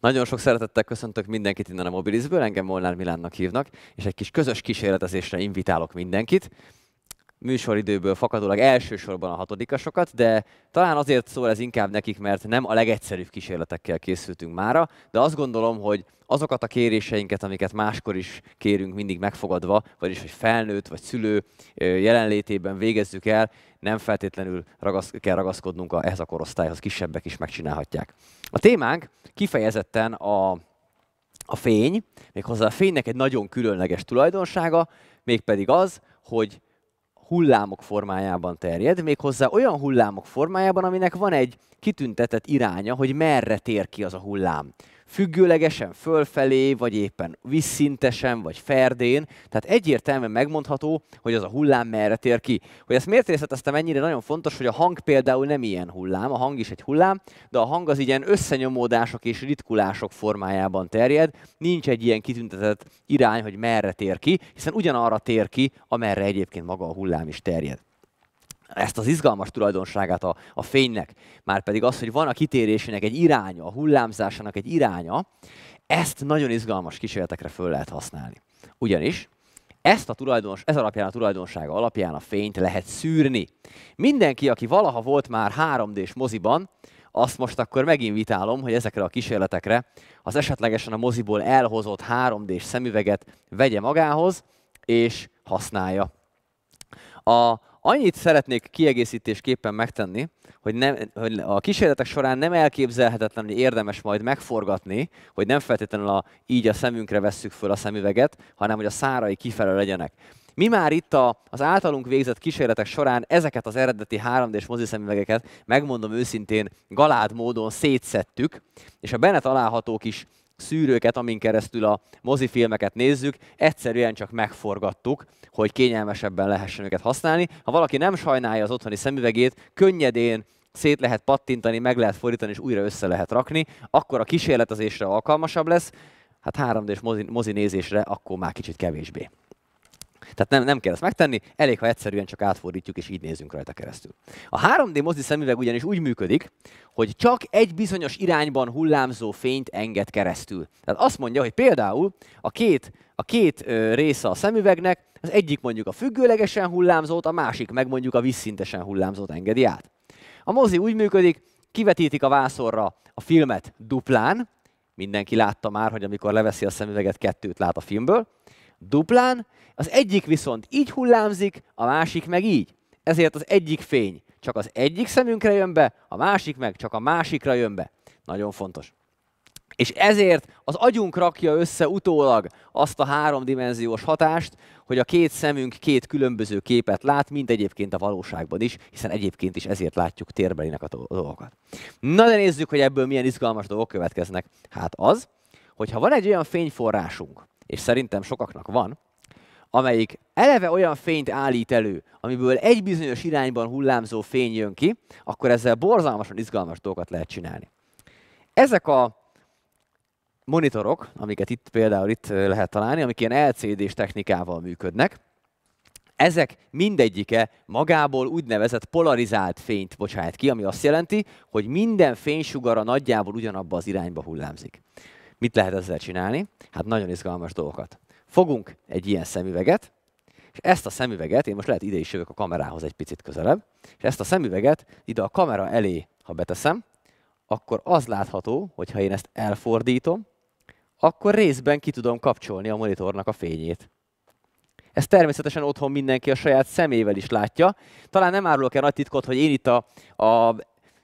Nagyon sok szeretettel köszöntök mindenkit innen a Mobilizből, engem Molnár Milánnak hívnak, és egy kis közös kísérletezésre invitálok mindenkit műsoridőből fakadólag elsősorban a hatodikasokat, de talán azért szól ez inkább nekik, mert nem a legegyszerűbb kísérletekkel készültünk mára, de azt gondolom, hogy azokat a kéréseinket, amiket máskor is kérünk mindig megfogadva, vagyis hogy felnőtt vagy szülő jelenlétében végezzük el, nem feltétlenül ragasz, kell ragaszkodnunk a, ehhez a korosztályhoz, kisebbek is megcsinálhatják. A témánk kifejezetten a, a fény, méghozzá a fénynek egy nagyon különleges tulajdonsága, mégpedig az, hogy hullámok formájában terjed, méghozzá olyan hullámok formájában, aminek van egy kitüntetett iránya, hogy merre tér ki az a hullám függőlegesen fölfelé, vagy éppen vízszintesen, vagy ferdén. Tehát egyértelműen megmondható, hogy az a hullám merre tér ki. Hogy ezt miért részleteztem ennyire nagyon fontos, hogy a hang például nem ilyen hullám, a hang is egy hullám, de a hang az ilyen összenyomódások és ritkulások formájában terjed, nincs egy ilyen kitüntetett irány, hogy merre tér ki, hiszen ugyanarra tér ki, amerre egyébként maga a hullám is terjed ezt az izgalmas tulajdonságát a, a fénynek, már pedig az, hogy van a kitérésének egy iránya, a hullámzásának egy iránya, ezt nagyon izgalmas kísérletekre föl lehet használni. Ugyanis ezt a tulajdons, ez alapján a tulajdonsága alapján a fényt lehet szűrni. Mindenki, aki valaha volt már 3D-s moziban, azt most akkor meginvitálom, hogy ezekre a kísérletekre az esetlegesen a moziból elhozott 3D-s szemüveget vegye magához, és használja. A Annyit szeretnék kiegészítésképpen megtenni, hogy, nem, hogy a kísérletek során nem elképzelhetetlen, hogy érdemes majd megforgatni, hogy nem feltétlenül a, így a szemünkre vesszük föl a szemüveget, hanem hogy a szárai kifelé legyenek. Mi már itt a, az általunk végzett kísérletek során ezeket az eredeti 3D-s moziszemüvegeket, megmondom őszintén, galád módon szétszettük, és a benne található is szűrőket, amin keresztül a mozifilmeket nézzük, egyszerűen csak megforgattuk, hogy kényelmesebben lehessen őket használni. Ha valaki nem sajnálja az otthoni szemüvegét, könnyedén szét lehet pattintani, meg lehet fordítani, és újra össze lehet rakni, akkor a kísérletezésre alkalmasabb lesz, hát 3D-s mozi, mozi nézésre akkor már kicsit kevésbé. Tehát nem, nem kell ezt megtenni, elég, ha egyszerűen csak átfordítjuk, és így nézünk rajta keresztül. A 3D mozdi szemüveg ugyanis úgy működik, hogy csak egy bizonyos irányban hullámzó fényt enged keresztül. Tehát azt mondja, hogy például a két, a két ö, része a szemüvegnek, az egyik mondjuk a függőlegesen hullámzót, a másik meg mondjuk a vízszintesen hullámzót engedi át. A mozi úgy működik, kivetítik a vászorra a filmet duplán, mindenki látta már, hogy amikor leveszi a szemüveget, kettőt lát a filmből, duplán, az egyik viszont így hullámzik, a másik meg így. Ezért az egyik fény csak az egyik szemünkre jön be, a másik meg csak a másikra jön be. Nagyon fontos. És ezért az agyunk rakja össze utólag azt a háromdimenziós hatást, hogy a két szemünk két különböző képet lát, mint egyébként a valóságban is, hiszen egyébként is ezért látjuk térbelinek a dolgokat. Na de nézzük, hogy ebből milyen izgalmas dolgok következnek. Hát az, hogyha van egy olyan fényforrásunk, és szerintem sokaknak van, amelyik eleve olyan fényt állít elő, amiből egy bizonyos irányban hullámzó fény jön ki, akkor ezzel borzalmasan izgalmas dolgokat lehet csinálni. Ezek a monitorok, amiket itt például itt lehet találni, amik ilyen LCD-s technikával működnek, ezek mindegyike magából úgynevezett polarizált fényt bocsájt ki, ami azt jelenti, hogy minden fénysugara nagyjából ugyanabba az irányba hullámzik. Mit lehet ezzel csinálni? Hát nagyon izgalmas dolgokat. Fogunk egy ilyen szemüveget, és ezt a szemüveget, én most lehet ide is jövök a kamerához egy picit közelebb, és ezt a szemüveget ide a kamera elé, ha beteszem, akkor az látható, hogy ha én ezt elfordítom, akkor részben ki tudom kapcsolni a monitornak a fényét. Ezt természetesen otthon mindenki a saját szemével is látja. Talán nem árulok el nagy titkot, hogy én itt a, a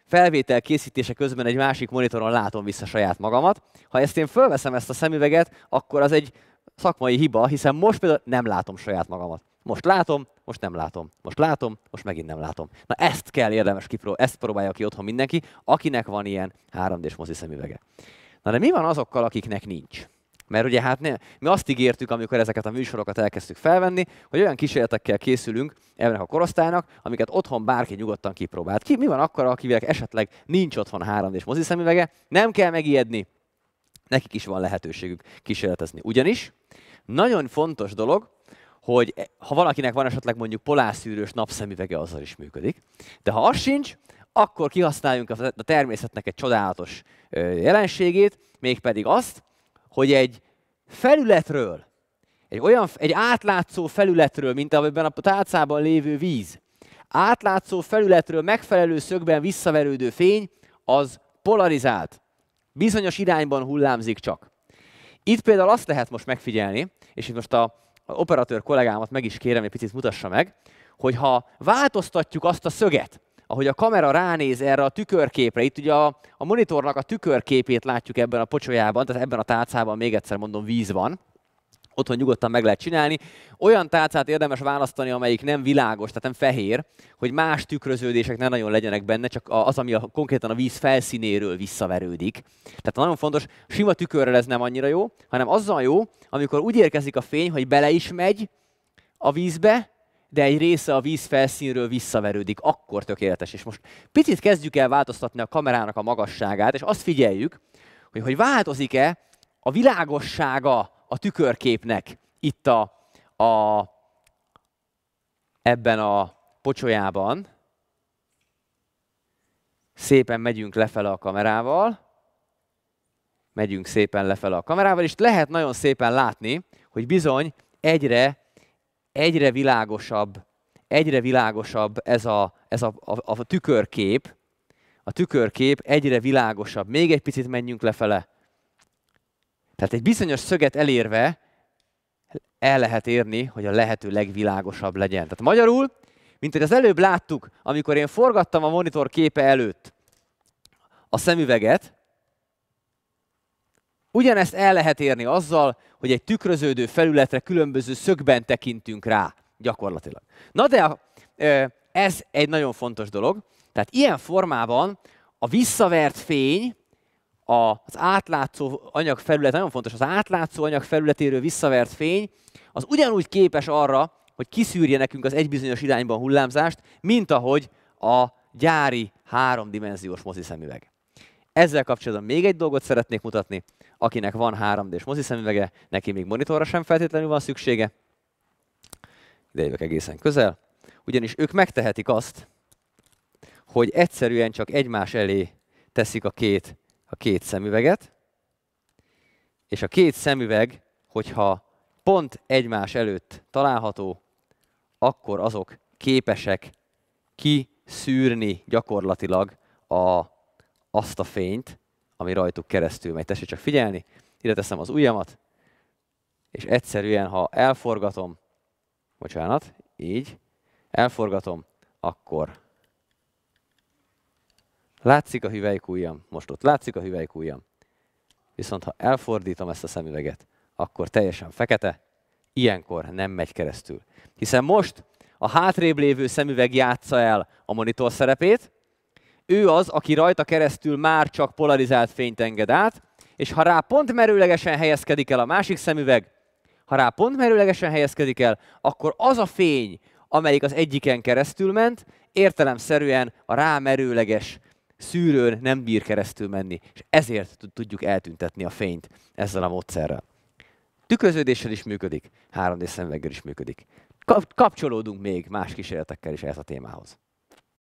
felvétel készítése közben egy másik monitoron látom vissza saját magamat. Ha ezt én fölveszem ezt a szemüveget, akkor az egy szakmai hiba, hiszen most például nem látom saját magamat. Most látom, most nem látom, most látom, most megint nem látom. Na ezt kell érdemes kipróbálni, ezt próbálja ki otthon mindenki, akinek van ilyen 3D-s mozi szemüvege. Na de mi van azokkal, akiknek nincs? Mert ugye hát mi azt ígértük, amikor ezeket a műsorokat elkezdtük felvenni, hogy olyan kísérletekkel készülünk ennek a korosztálynak, amiket otthon bárki nyugodtan kipróbált ki. Mi van akkor, akivel esetleg nincs otthon 3D-s szemüvege? Nem kell megijedni, nekik is van lehetőségük kísérletezni. Ugyanis nagyon fontos dolog, hogy e, ha valakinek van esetleg mondjuk polászűrős napszemüvege, azzal is működik. De ha az sincs, akkor kihasználjunk a természetnek egy csodálatos jelenségét, mégpedig azt, hogy egy felületről, egy olyan, egy átlátszó felületről, mint amiben a tálcában lévő víz, átlátszó felületről megfelelő szögben visszaverődő fény, az polarizált. Bizonyos irányban hullámzik csak. Itt például azt lehet most megfigyelni, és itt most a, a operatőr kollégámat meg is kérem, hogy picit mutassa meg, hogy ha változtatjuk azt a szöget, ahogy a kamera ránéz erre a tükörképre, itt ugye a, a monitornak a tükörképét látjuk ebben a pocsolyában, tehát ebben a tálcában még egyszer mondom víz van, otthon nyugodtan meg lehet csinálni. Olyan tálcát érdemes választani, amelyik nem világos, tehát nem fehér, hogy más tükröződések ne nagyon legyenek benne, csak az, ami a, konkrétan a víz felszínéről visszaverődik. Tehát nagyon fontos, sima tükörrel ez nem annyira jó, hanem azzal jó, amikor úgy érkezik a fény, hogy bele is megy a vízbe, de egy része a víz felszínről visszaverődik, akkor tökéletes. És most picit kezdjük el változtatni a kamerának a magasságát, és azt figyeljük, hogy hogy változik-e a világossága a tükörképnek itt a, a ebben a pocsolyában. Szépen megyünk lefele a kamerával, megyünk szépen lefele a kamerával, és lehet nagyon szépen látni, hogy bizony egyre, egyre világosabb, egyre világosabb ez a, ez a, a, a tükörkép, a tükörkép egyre világosabb. Még egy picit menjünk lefele. Tehát egy bizonyos szöget elérve el lehet érni, hogy a lehető legvilágosabb legyen. Tehát magyarul, mint hogy az előbb láttuk, amikor én forgattam a monitor képe előtt a szemüveget, ugyanezt el lehet érni azzal, hogy egy tükröződő felületre különböző szögben tekintünk rá, gyakorlatilag. Na de ez egy nagyon fontos dolog. Tehát ilyen formában a visszavert fény, az átlátszó anyagfelület, nagyon fontos, az átlátszó anyagfelületéről visszavert fény, az ugyanúgy képes arra, hogy kiszűrje nekünk az egy bizonyos irányban hullámzást, mint ahogy a gyári háromdimenziós moziszemüveg. Ezzel kapcsolatban még egy dolgot szeretnék mutatni. Akinek van 3D-s moziszemüvege, neki még monitorra sem feltétlenül van szüksége. De jövök egészen közel. Ugyanis ők megtehetik azt, hogy egyszerűen csak egymás elé teszik a két a két szemüveget, és a két szemüveg, hogyha pont egymás előtt található, akkor azok képesek kiszűrni gyakorlatilag a, azt a fényt, ami rajtuk keresztül megy. Tessék csak figyelni, ide teszem az ujjamat, és egyszerűen, ha elforgatom, bocsánat, így, elforgatom, akkor Látszik a hüvelyk ujjam, most ott látszik a hüvelyk ujjam. Viszont ha elfordítom ezt a szemüveget, akkor teljesen fekete, ilyenkor nem megy keresztül. Hiszen most a hátrébb lévő szemüveg játsza el a monitor szerepét, ő az, aki rajta keresztül már csak polarizált fényt enged át, és ha rá pont merőlegesen helyezkedik el a másik szemüveg, ha rá pont merőlegesen helyezkedik el, akkor az a fény, amelyik az egyiken keresztül ment, értelemszerűen a rámerőleges szűrőn nem bír keresztül menni, és ezért tudjuk eltüntetni a fényt ezzel a módszerrel. Tükröződéssel is működik, 3D szemüveggel is működik. Kapcsolódunk még más kísérletekkel is ehhez a témához.